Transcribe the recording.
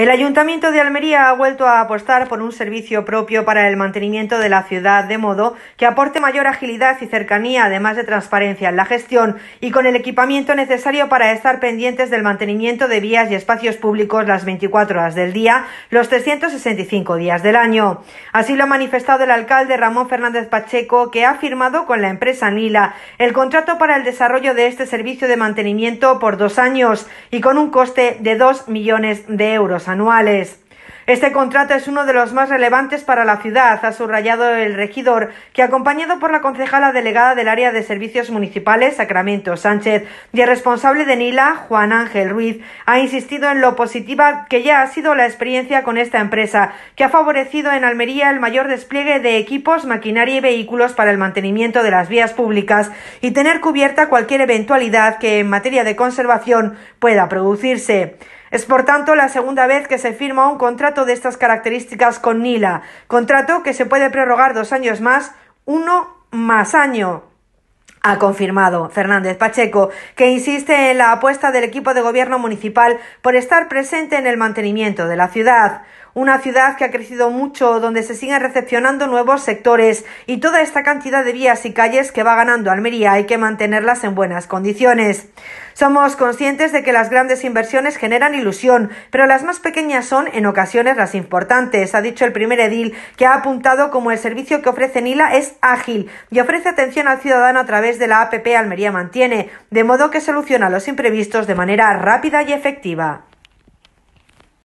El Ayuntamiento de Almería ha vuelto a apostar por un servicio propio para el mantenimiento de la ciudad, de modo que aporte mayor agilidad y cercanía, además de transparencia en la gestión y con el equipamiento necesario para estar pendientes del mantenimiento de vías y espacios públicos las 24 horas del día, los 365 días del año. Así lo ha manifestado el alcalde Ramón Fernández Pacheco, que ha firmado con la empresa Nila el contrato para el desarrollo de este servicio de mantenimiento por dos años y con un coste de 2 millones de euros este contrato es uno de los más relevantes para la ciudad, ha subrayado el regidor, que acompañado por la concejala delegada del área de servicios municipales, Sacramento Sánchez, y el responsable de Nila, Juan Ángel Ruiz, ha insistido en lo positiva que ya ha sido la experiencia con esta empresa, que ha favorecido en Almería el mayor despliegue de equipos, maquinaria y vehículos para el mantenimiento de las vías públicas y tener cubierta cualquier eventualidad que en materia de conservación pueda producirse. Es por tanto la segunda vez que se firma un contrato de estas características con Nila, contrato que se puede prorrogar dos años más, uno más año. Ha confirmado Fernández Pacheco, que insiste en la apuesta del equipo de gobierno municipal por estar presente en el mantenimiento de la ciudad. Una ciudad que ha crecido mucho, donde se siguen recepcionando nuevos sectores y toda esta cantidad de vías y calles que va ganando Almería hay que mantenerlas en buenas condiciones. Somos conscientes de que las grandes inversiones generan ilusión, pero las más pequeñas son en ocasiones las importantes, ha dicho el primer edil, que ha apuntado como el servicio que ofrece Nila es ágil y ofrece atención al ciudadano a través de la APP Almería Mantiene, de modo que soluciona los imprevistos de manera rápida y efectiva.